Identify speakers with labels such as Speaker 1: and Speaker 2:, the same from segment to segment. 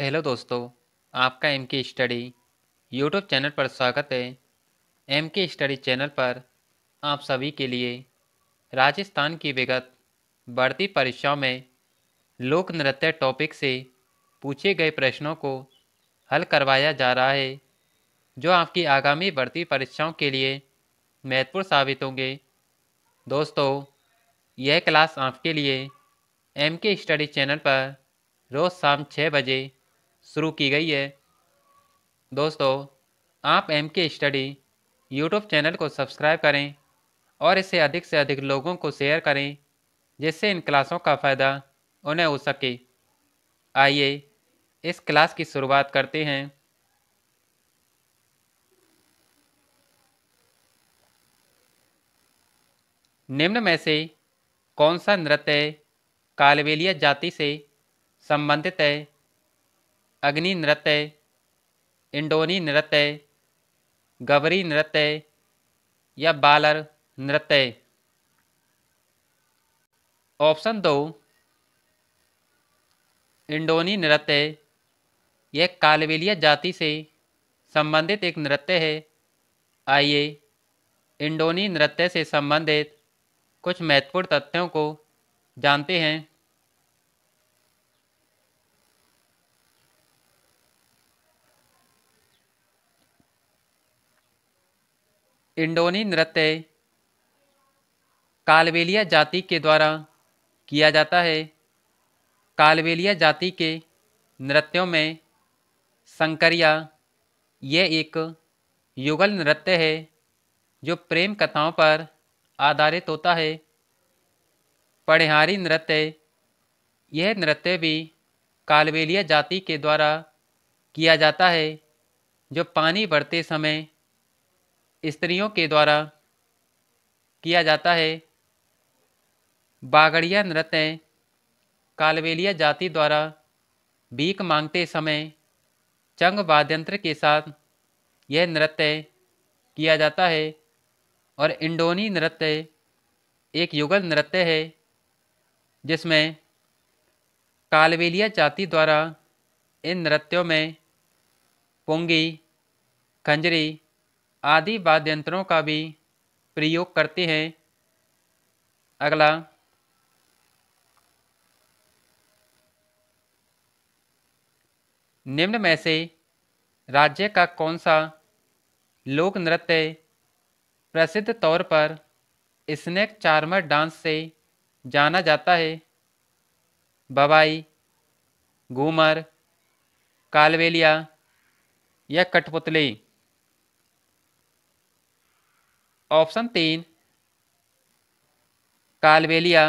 Speaker 1: hello दोस्तों आपका M K study YouTube channel पर स्वागत है एम के स्टडी चैनल पर आप सभी के लिए राजस्थान की विगत बढ़ती परीक्षाओं में लोक नृत्य टॉपिक से पूछे गए प्रश्नों को हल करवाया जा रहा है जो आपकी आगामी बढ़ती परीक्षाओं के लिए महत्वपूर्ण साबित होंगे दोस्तों यह क्लास आपके लिए एम के स्टडी चैनल पर रोज़ शाम छः बजे शुरू की गई है दोस्तों आप M K study YouTube channel को सब्सक्राइब करें और इसे अधिक से अधिक लोगों को शेयर करें जिससे इन क्लासों का फ़ायदा उन्हें हो सके आइए इस क्लास की शुरुआत करते हैं निम्न में से कौन सा नृत्य कालवेलिया जाति से संबंधित है अग्नि नृत्य इंडोनी नृत्य गबरी नृत्य या बालर नृत्य ऑप्शन दो इंडोनी नृत्य यह कालवेलिया जाति से संबंधित एक नृत्य है आइए इंडोनी नृत्य से संबंधित कुछ महत्वपूर्ण तथ्यों को जानते हैं इंडोनी नृत्य कालबेलिया जाति के द्वारा किया जाता है कालबेलिया जाति के नृत्यों में संकरिया यह एक युगल नृत्य है जो प्रेम कथाओं पर आधारित होता है पढ़िहारी नृत्य यह नृत्य भी कालबेलिया जाति के द्वारा किया जाता है जो पानी भरते समय स्त्रियों के द्वारा किया जाता है बागड़िया नृत्य कालवेलिया जाति द्वारा भीख मांगते समय चंग वाद्यंत्र के साथ यह नृत्य किया जाता है और इंडोनी नृत्य एक युगल नृत्य है जिसमें कालवेलिया जाति द्वारा इन नृत्यों में पोंगी खंजरी आदि वाद्य यंत्रों का भी प्रयोग करते हैं अगला निम्न में से राज्य का कौन सा लोक नृत्य प्रसिद्ध तौर पर स्नेक चार्मर डांस से जाना जाता है बवाई घूमर कालवेलिया या कठपुतली ऑप्शन तीन कालवेलिया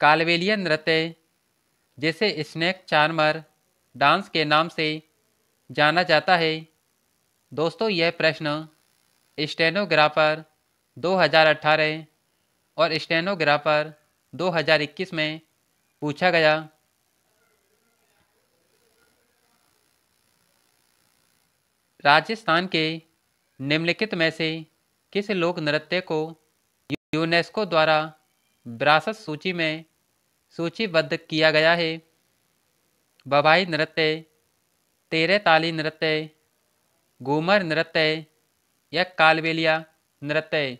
Speaker 1: कालवेलिया नृत्य जिसे स्नैक चार्मर डांस के नाम से जाना जाता है दोस्तों यह प्रश्न स्टेनोग्राफर 2018 और स्टेनोग्राफर 2021 में पूछा गया राजस्थान के निम्नलिखित में से किस लोक नृत्य को यूनेस्को द्वारा विरासत सूची में सूचीबद्ध किया गया है बबाई नृत्य तेरे ताली नृत्य घूमर नृत्य या कालबेलिया नृत्य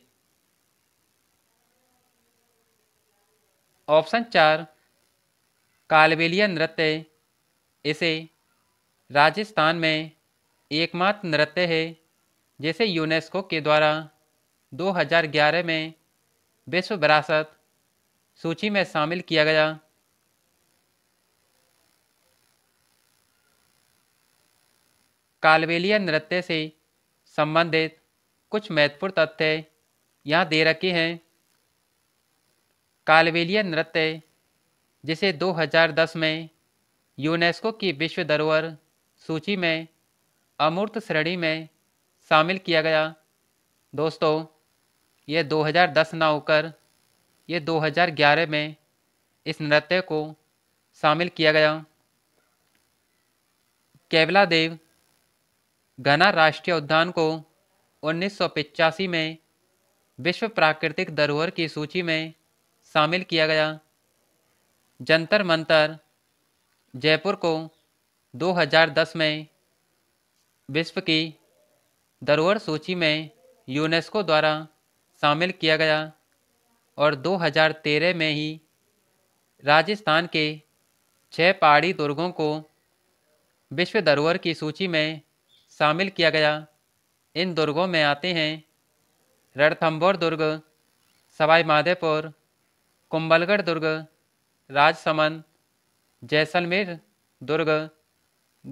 Speaker 1: ऑप्शन चार कालबेलिया नृत्य इसे राजस्थान में एकमात्र नृत्य है जैसे यूनेस्को के द्वारा 2011 में विश्व विरासत सूची में शामिल किया गया कालवेलिया नृत्य से संबंधित कुछ महत्वपूर्ण तथ्य यहाँ दे रखे हैं कालवेलिया नृत्य जिसे 2010 में यूनेस्को की विश्व धरोहर सूची में अमूर्त श्रेणी में शामिल किया गया दोस्तों ये 2010 ना होकर ये 2011 में इस नृत्य को शामिल किया गया केवला देव घना राष्ट्रीय उद्यान को उन्नीस में विश्व प्राकृतिक धरोहर की सूची में शामिल किया गया जंतर मंतर जयपुर को 2010 में विश्व की धरोहर सूची में यूनेस्को द्वारा शामिल किया गया और 2013 में ही राजस्थान के छह पहाड़ी दुर्गों को विश्व धरोहर की सूची में शामिल किया गया इन दुर्गों में आते हैं रणथम्बोर दुर्ग सवाई माधेपुर कुंभलगढ़ दुर्ग राजसमंद जैसलमेर दुर्ग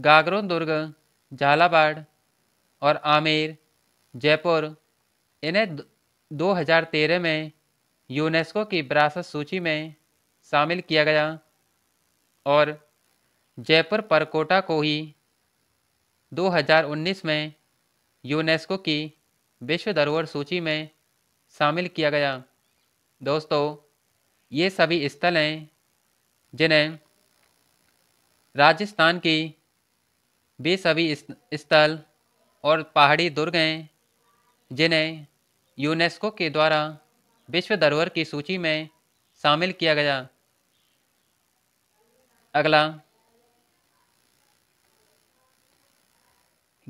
Speaker 1: गागरों दुर्ग झालावाड़ और आमेर जयपुर इन्हें 2013 में यूनेस्को की विरासत सूची में शामिल किया गया और जयपुर परकोटा को ही 2019 में यूनेस्को की विश्व धरोहर सूची में शामिल किया गया दोस्तों ये सभी स्थल हैं जिन्हें राजस्थान की भी सभी स्थल और पहाड़ी दुर्ग हैं जिन्हें यूनेस्को के द्वारा विश्व धरोहर की सूची में शामिल किया गया अगला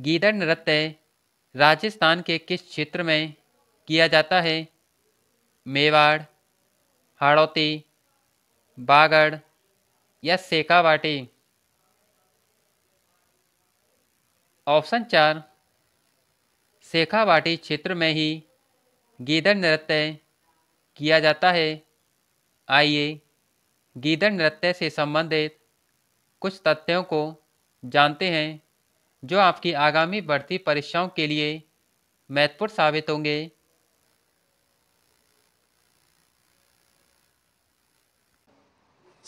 Speaker 1: गीदड़ नृत्य राजस्थान के किस क्षेत्र में किया जाता है मेवाड़ हाड़ौती बागड़ या सेकावाटी ऑप्शन चार शेखावाटी क्षेत्र में ही गीदड़ नृत्य किया जाता है आइए गीदड़ नृत्य से संबंधित कुछ तथ्यों को जानते हैं जो आपकी आगामी बढ़ती परीक्षाओं के लिए महत्वपूर्ण साबित होंगे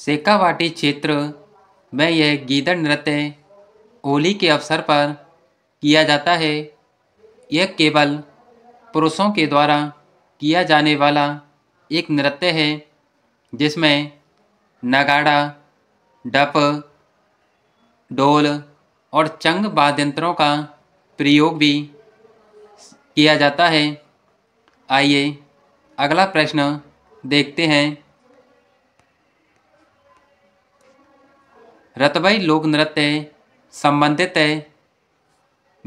Speaker 1: सेकावाटी क्षेत्र में यह गीदड़ नृत्य होली के अवसर पर किया जाता है यह केवल पुरुषों के द्वारा किया जाने वाला एक नृत्य है जिसमें नगाड़ा डप डोल और चंग वाद्यंत्रों का प्रयोग भी किया जाता है आइए अगला प्रश्न देखते हैं रतबई लोक नृत्य संबंधित है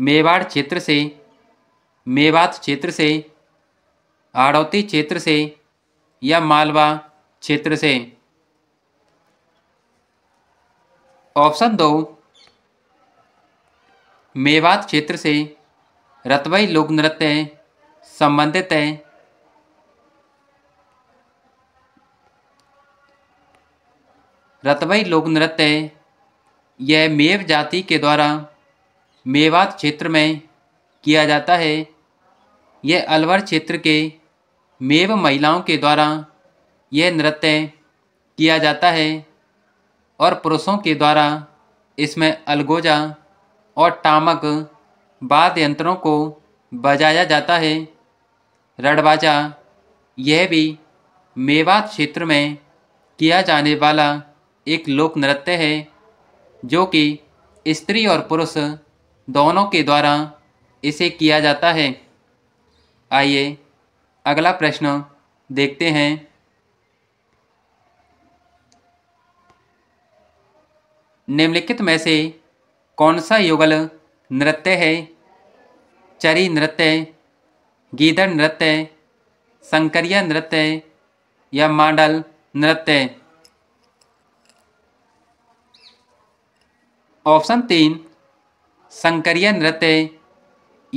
Speaker 1: मेवाड़ क्षेत्र से मेवात क्षेत्र से आड़ौती क्षेत्र से या मालवा क्षेत्र से ऑप्शन दो मेवात क्षेत्र से रतवई लोक नृत्य संबंधित है रतवई लोक नृत्य यह मेव जाति के द्वारा मेवात क्षेत्र में किया जाता है यह अलवर क्षेत्र के मेव महिलाओं के द्वारा यह नृत्य किया जाता है और पुरुषों के द्वारा इसमें अलगोजा और टामक वाद्य यंत्रों को बजाया जाता है रड़बाजा यह भी मेवात क्षेत्र में किया जाने वाला एक लोक नृत्य है जो कि स्त्री और पुरुष दोनों के द्वारा इसे किया जाता है आइए अगला प्रश्न देखते हैं निम्नलिखित में से कौन सा युगल नृत्य है चरी नृत्य गीदड़ नृत्य संकरिया नृत्य या मांडल नृत्य ऑप्शन तीन संकरिया नृत्य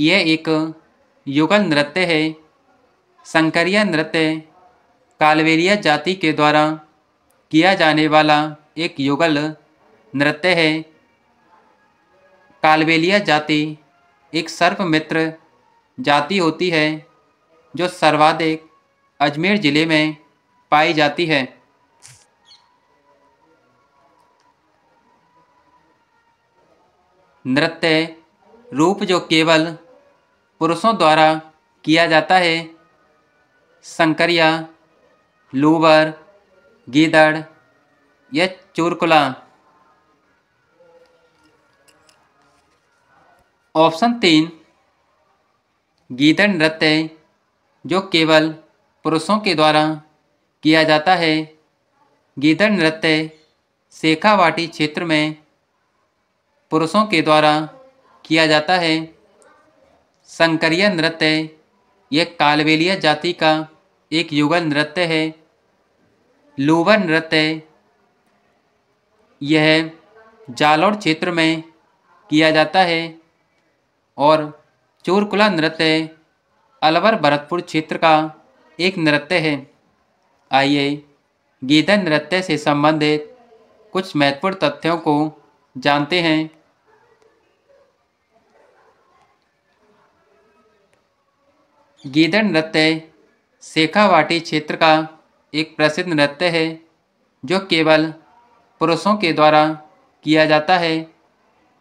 Speaker 1: यह एक युगल नृत्य है शंकरिया नृत्य कालवेरिया जाति के द्वारा किया जाने वाला एक युगल नृत्य है कालवेलिया जाति एक सर्प मित्र जाति होती है जो सर्वाधिक अजमेर ज़िले में पाई जाती है नृत्य रूप जो केवल पुरुषों द्वारा किया जाता है संकरिया लूबर गीदड़ या चूरकुला ऑप्शन तीन गीदड़ नृत्य जो केवल पुरुषों के द्वारा किया जाता है गीदड़ नृत्य शेखावाटी क्षेत्र में पुरुषों के द्वारा किया जाता है शंकरीय नृत्य यह कालवेलिया जाति का एक युगल नृत्य है लूवर नृत्य यह जालौर क्षेत्र में किया जाता है और चोरकुला नृत्य अलवर भरतपुर क्षेत्र का एक नृत्य है आइए गीदन नृत्य से संबंधित कुछ महत्वपूर्ण तथ्यों को जानते हैं गीदड़ नृत्य शेखावाटी क्षेत्र का एक प्रसिद्ध नृत्य है जो केवल पुरुषों के द्वारा किया जाता है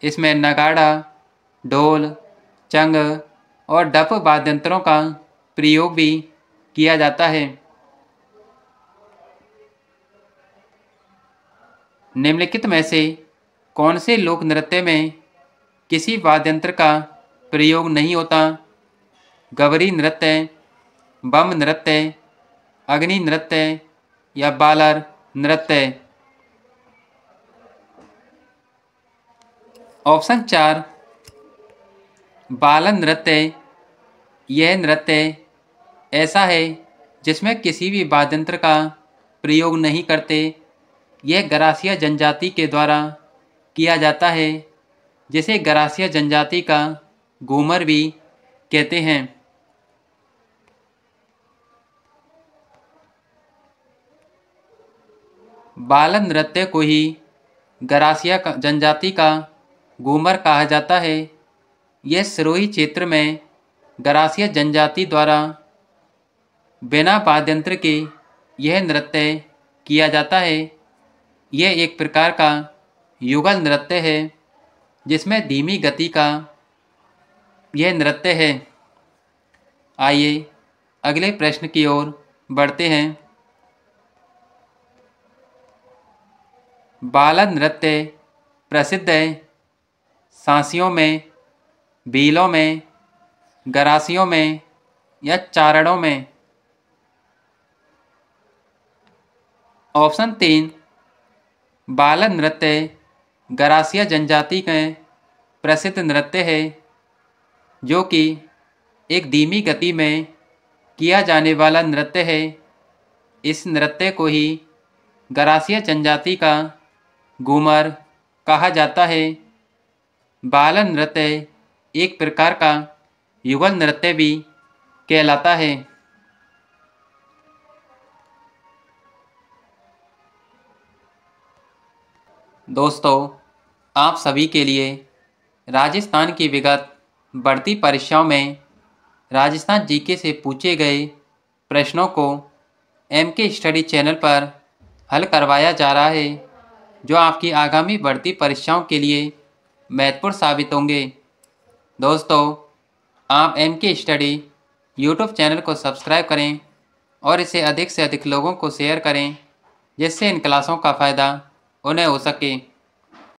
Speaker 1: इसमें नगाड़ा ढोल चंग और डप वाद्यंत्रों का प्रयोग भी किया जाता है निम्नलिखित में से कौन से लोक नृत्य में किसी वाद्यंत्र का प्रयोग नहीं होता गवरी नृत्य बम नृत्य अग्नि नृत्य या बालर नृत्य ऑप्शन चार बालन नृत्य यह नृत्य ऐसा है जिसमें किसी भी वाद्यंत्र का प्रयोग नहीं करते यह गरासिया जनजाति के द्वारा किया जाता है जिसे गरासिया जनजाति का घूमर भी कहते हैं बाल नृत्य को ही गरासिया जनजाति का घूमर कहा जाता है यह सिरोही क्षेत्र में गरासिया जनजाति द्वारा बिना वाद्यंत्र के यह नृत्य किया जाता है यह एक प्रकार का युगल नृत्य है जिसमें धीमी गति का यह नृत्य है आइए अगले प्रश्न की ओर बढ़ते हैं बाला नृत्य प्रसिद्ध है सांसियों में बीलों में गरासियों में या चारणों में ऑप्शन तीन बालन नृत्य गरासिया जनजाति के प्रसिद्ध नृत्य है जो कि एक धीमी गति में किया जाने वाला नृत्य है इस नृत्य को ही गरासिया जनजाति का घूमर कहा जाता है बाल नृत्य एक प्रकार का युगल नृत्य भी कहलाता है दोस्तों आप सभी के लिए राजस्थान की विगत बढ़ती परीक्षाओं में राजस्थान जीके से पूछे गए प्रश्नों को एम के स्टडी चैनल पर हल करवाया जा रहा है जो आपकी आगामी बढ़ती परीक्षाओं के लिए महत्वपूर्ण साबित होंगे दोस्तों आप M K study YouTube channel को सब्सक्राइब करें और इसे अधिक से अधिक लोगों को शेयर करें जिससे इन क्लासों का फ़ायदा उन्हें हो सके